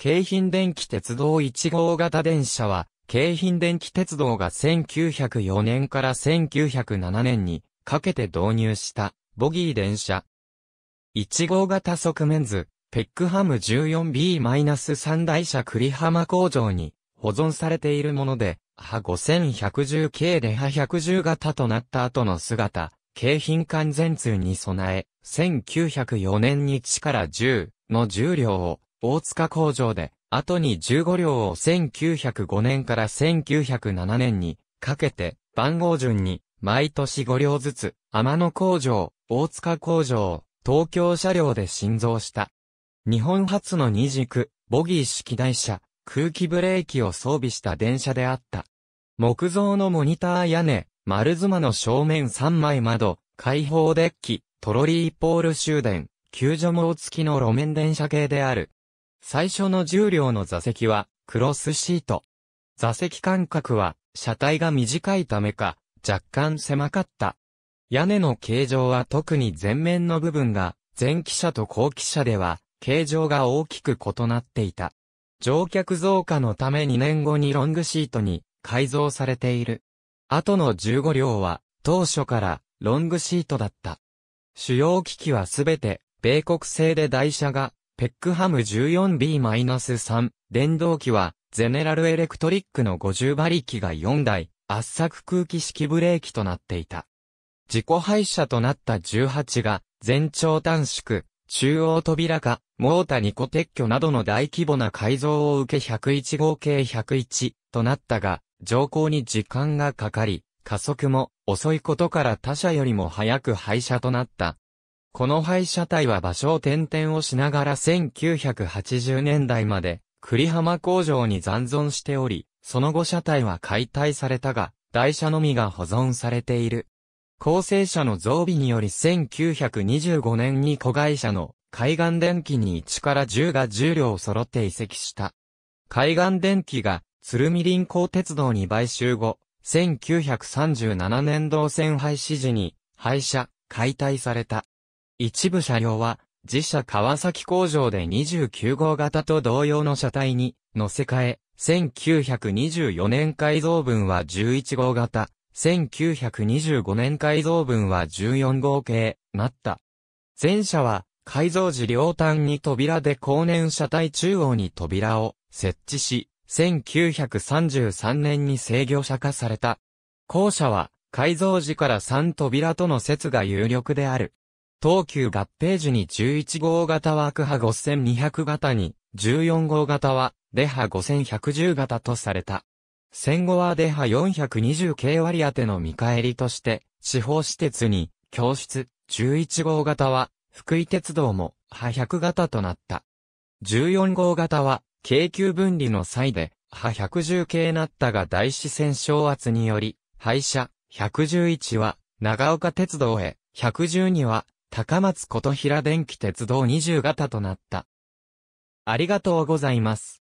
京浜電気鉄道1号型電車は、京浜電気鉄道が1904年から1907年にかけて導入したボギー電車。1号型側面図、ペックハム 14B-3 台車栗浜工場に保存されているもので、波5110系で波110型となった後の姿、京浜完全通に備え、1904年に地から10の重量を大塚工場で、後に15両を1905年から1907年にかけて、番号順に毎年5両ずつ、天野工場、大塚工場、東京車両で新造した。日本初の二軸、ボギー式台車、空気ブレーキを装備した電車であった。木造のモニター屋根、丸妻の正面3枚窓、開放デッキ、トロリーポール終電、救助網付きの路面電車系である。最初の10両の座席は、クロスシート。座席間隔は、車体が短いためか、若干狭かった。屋根の形状は特に前面の部分が、前期車と後期車では、形状が大きく異なっていた。乗客増加のため2年後にロングシートに改造されている。後の15両は、当初からロングシートだった。主要機器はすべて、米国製で台車がペックハム 14B-3 電動機は、ゼネラルエレクトリックの50馬力が4台、圧搾空気式ブレーキとなっていた。自己廃車となった18が、全長短縮、中央扉化、モータ2個撤去などの大規模な改造を受け101号計101となったが、乗降に時間がかかり、加速も遅いことから他社よりも早く廃車となった。この廃車体は場所を転々をしながら1980年代まで栗浜工場に残存しており、その後車体は解体されたが、台車のみが保存されている。構成車の増備により1925年に子会社の海岸電機に1から10が10両揃って移籍した。海岸電機が鶴見臨港鉄道に買収後、1937年同線廃止時に廃車、解体された。一部車両は、自社川崎工場で29号型と同様の車体に乗せ替え、1924年改造分は11号型、1925年改造分は14号系、なった。前車は、改造時両端に扉で後年車体中央に扉を設置し、1933年に制御車化された。後車は、改造時から3扉との説が有力である。東急合併時に11号型はアク5200型に、14号型はデハ5110型とされた。戦後はデハ420系割当の見返りとして、地方私鉄に、教室、11号型は、福井鉄道も、波100型となった。14号型は、京急分離の際で、波110系なったが大四川昇圧により、廃車、111は、長岡鉄道へ、112は、高松琴平電気鉄道20型となった。ありがとうございます。